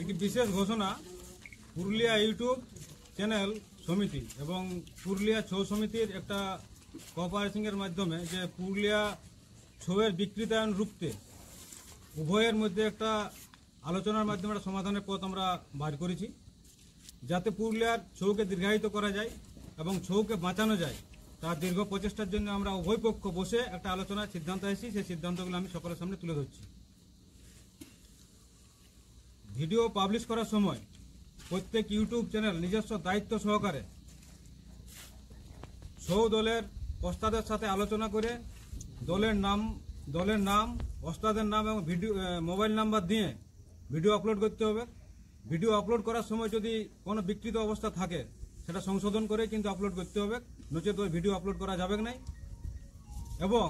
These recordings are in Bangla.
একটি বিশেষ ঘোষণা পুরুলিয়া ইউটিউব চ্যানেল সমিতি এবং পুরুলিয়া ছৌ সমিতির একটা কপারেশনের মাধ্যমে যে পুরুলিয়া ছৌয়ের বিক্রিতায়ন রুখতে উভয়ের মধ্যে একটা আলোচনার মাধ্যমে একটা সমাধানের পথ আমরা বার করেছি যাতে পুরুলিয়ার ছৌকে দীর্ঘায়িত করা যায় এবং ছৌকে বাঁচানো যায় তার দীর্ঘ প্রচেষ্টার জন্য আমরা উভয় পক্ষ বসে একটা আলোচনার সিদ্ধান্ত এসেছি সেই সিদ্ধান্তগুলো আমি সকলের সামনে তুলে ধরছি ভিডিও পাবলিশ করার সময় প্রত্যেক ইউটিউব চ্যানেল নিজস্ব দায়িত্ব সহকারে সৌ দলের ওস্তাদের সাথে আলোচনা করে দলের নাম দলের নাম ওস্তাদের নাম এবং ভিডিও মোবাইল নাম্বার দিয়ে ভিডিও আপলোড করতে হবে ভিডিও আপলোড করার সময় যদি কোনো বিকৃত অবস্থা থাকে সেটা সংশোধন করে কিন্তু আপলোড করতে হবে নচেত ওই ভিডিও আপলোড করা যাবে নাই এবং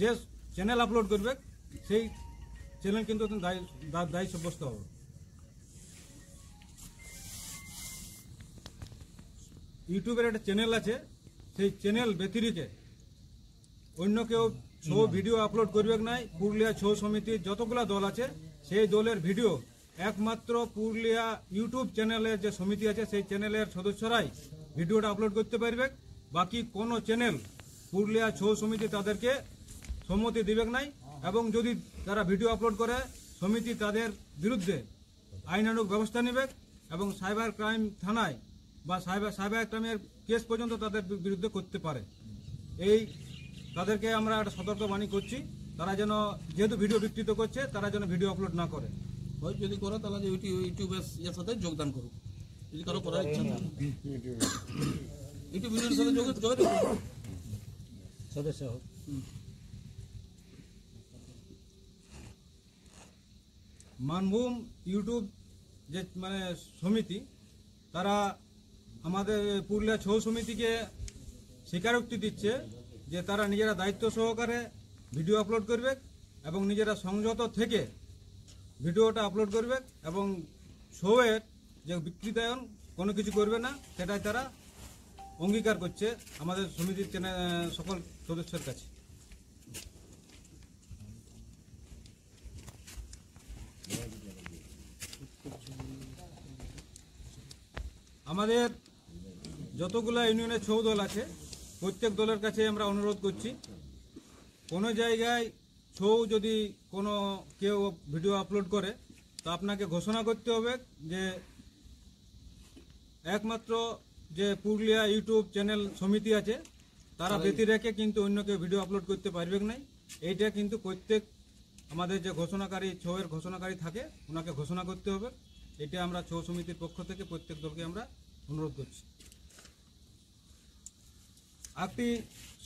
যে চ্যানেল আপলোড করবে সেই চ্যানেল কিন্তু দায়ী দায়ী সাব্যস্ত হবে ইউটিউবের একটা চ্যানেল আছে সেই চ্যানেল ব্যতিরিকে অন্য কেউ ছৌ ভিডিও আপলোড করবে নাই পুরুলিয়া ছৌ সমিতির যতগুলা দল আছে সেই দলের ভিডিও একমাত্র পুরুলিয়া ইউটিউব চ্যানেলের যে সমিতি আছে সেই চ্যানেলের সদস্যরাই ভিডিওটা আপলোড করতে পারবে বাকি কোনো চ্যানেল পুরুলিয়া ছৌ সমিতি তাদেরকে সম্মতি দিবেক নাই এবং যদি তারা ভিডিও আপলোড করে সমিতি তাদের বিরুদ্ধে আইনানুক ব্যবস্থা নেবে এবং সাইবার ক্রাইম থানায় বা সাইবার সাইবার ক্রাইমের কেস পর্যন্ত তাদের বিরুদ্ধে করতে পারে এই তাদেরকে আমরা একটা সতর্কবাণী করছি তারা যেন যেহেতু ভিডিও বিকৃত করছে তারা যেন ভিডিও আপলোড না করে যদি করো তাহলে ইউটিউবের ইয়ের সাথে যোগদান করুক যদি কারো করার ইচ্ছা সাথে সদস্য হোক মানভূম ইউটিউব যে মানে সমিতি তারা আমাদের পুরুলিয়া ছৌ সমিতিকে স্বীকারোক্তি দিচ্ছে যে তারা নিজেরা দায়িত্ব সহকারে ভিডিও আপলোড করবে এবং নিজেরা সংযত থেকে ভিডিওটা আপলোড করবে এবং শোয়ের যে বিক্রিতায়ন কোনো কিছু করবে না সেটাই তারা অঙ্গীকার করছে আমাদের সমিতির সকল সদস্যের কাছে আমাদের যতগুলো ইউনিয়নে ছৌ দল আছে প্রত্যেক দলের কাছে আমরা অনুরোধ করছি কোনো জায়গায় ছৌ যদি কোনো কেউ ভিডিও আপলোড করে তো আপনাকে ঘোষণা করতে হবে যে একমাত্র যে পুরুলিয়া ইউটিউব চ্যানেল সমিতি আছে তারা ব্যতি রেখে কিন্তু অন্য কেউ ভিডিও আপলোড করতে পারবে নাই এইটা কিন্তু প্রত্যেক আমাদের যে ঘোষণাকারী ছৌয়ের ঘোষণাকারী থাকে ওনাকে ঘোষণা করতে হবে এটা আমরা ছৌ সমিতির পক্ষ থেকে প্রত্যেক দলকে আমরা অনুরোধ করছি আপনি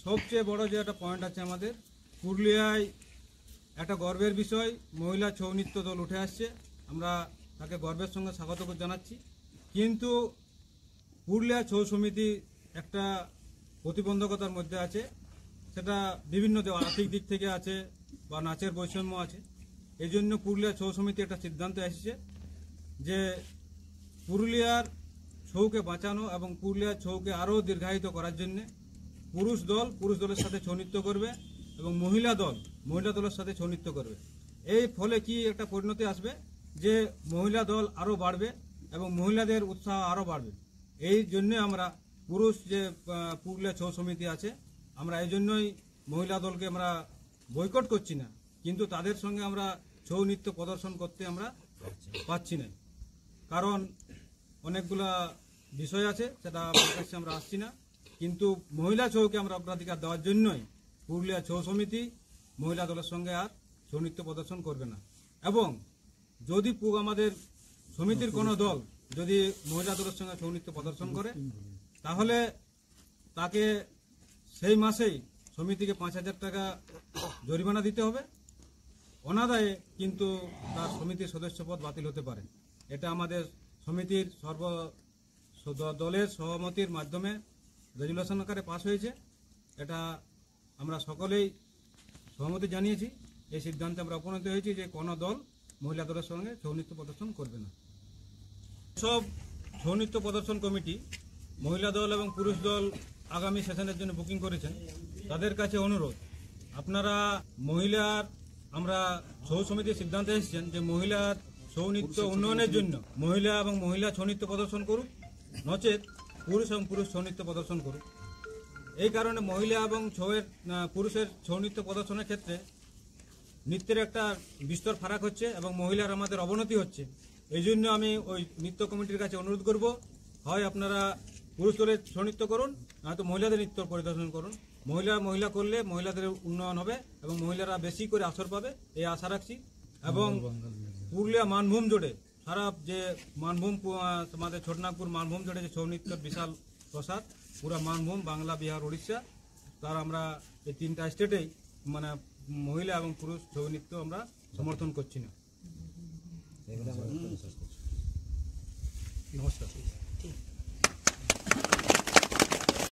সবচেয়ে বড় যে একটা পয়েন্ট আছে আমাদের পুরুলিয়ায় একটা গর্বের বিষয় মহিলা ছৌ নৃত্য দল উঠে আসছে আমরা তাকে গর্বের সঙ্গে স্বাগত জানাচ্ছি কিন্তু পুরুলিয়া ছৌ সমিতি একটা প্রতিবন্ধকতার মধ্যে আছে সেটা বিভিন্ন আর্থিক দিক থেকে আছে বা নাচের বৈষম্য আছে এই জন্য পুরুলিয়া ছৌ সমিতি একটা সিদ্ধান্ত এসেছে যে পুরুলিয়ার ছৌকে বাঁচানো এবং পুরুলিয়ার ছৌকে আরও দীর্ঘায়িত করার জন্যে পুরুষ দল পুরুষ দলের সাথে ছৌ নৃত্য করবে এবং মহিলা দল মহিলা দলের সাথে ছৌ নৃত্য করবে এই ফলে কি একটা পরিণতি আসবে যে মহিলা দল আরও বাড়বে এবং মহিলাদের উৎসাহ আরও বাড়বে এই জন্য আমরা পুরুষ যে পুরুলিয়া ছৌ সমিতি আছে আমরা এই জন্যই মহিলা দলকে আমরা বয়কট করছি না কিন্তু তাদের সঙ্গে আমরা ছৌ নৃত্য প্রদর্শন করতে আমরা পাচ্ছি না কারণ অনেকগুলা বিষয় আছে সেটা আমরা আসছি না কিন্তু মহিলা ছৌকে আমরা অগ্রাধিকার দেওয়ার জন্যই পুরুলিয়া ছৌ সমিতি মহিলা দলের সঙ্গে আর ছৌ নৃত্য প্রদর্শন করবে না এবং যদি আমাদের সমিতির কোনো দল যদি মহিলা দলের সঙ্গে ছৌ নৃত্য প্রদর্শন করে তাহলে তাকে সেই মাসেই সমিতিকে পাঁচ হাজার টাকা জরিমানা দিতে হবে অনাদায়ে কিন্তু তার সমিতির সদস্যপদ বাতিল হতে পারে এটা আমাদের সমিতির সর্ব দলের সহমতির মাধ্যমে রেজুলেশন আকারে পাস হয়েছে এটা আমরা সকলেই সহমতি জানিয়েছি এই সিদ্ধান্তে আমরা উপনীত হয়েছি যে কোনো দল মহিলা দলের সঙ্গে ছৌ নৃত্য প্রদর্শন করবে না সব ছৌ নৃত্য প্রদর্শন কমিটি মহিলা দল এবং পুরুষ দল আগামী সেশনের জন্য বুকিং করেছেন তাদের কাছে অনুরোধ আপনারা মহিলার আমরা ছৌ সমিতির সিদ্ধান্তে এসেছেন যে মহিলার ছৌ নৃত্য উন্নয়নের জন্য মহিলা এবং মহিলা ছৌ নৃত্য প্রদর্শন করুক নচেত পুরুষ এবং পুরুষ ছৌ নৃত্য প্রদর্শন করুক এই কারণে মহিলা এবং ছৌয়ের পুরুষের ছৌ নৃত্য প্রদর্শনের ক্ষেত্রে নৃত্যের একটা বিস্তর ফারাক হচ্ছে এবং মহিলার আমাদের অবনতি হচ্ছে এই জন্য আমি ওই নৃত্য কমিটির কাছে অনুরোধ করব হয় আপনারা পুরুষ দলে ছৌ নৃত্য করুন নয়তো মহিলাদের নৃত্য পরিদর্শন করুন মহিলা মহিলা করলে মহিলাদের উন্নয়ন হবে এবং মহিলারা বেশি করে আসর পাবে এই আশা রাখছি এবং পুরুলিয়া মানভূম জোড়ে সারা যে মানভূম আমাদের ছোটনাগপুর মানভূম জুড়ে যে ছৌ নৃত্যের বিশাল প্রসাদ পুরা মানভূম বাংলা বিহার উড়িষ্যা তার আমরা এই তিনটা স্টেটেই মানে মহিলা এবং পুরুষ ছৌ নৃত্য আমরা সমর্থন করছি না নমস্কার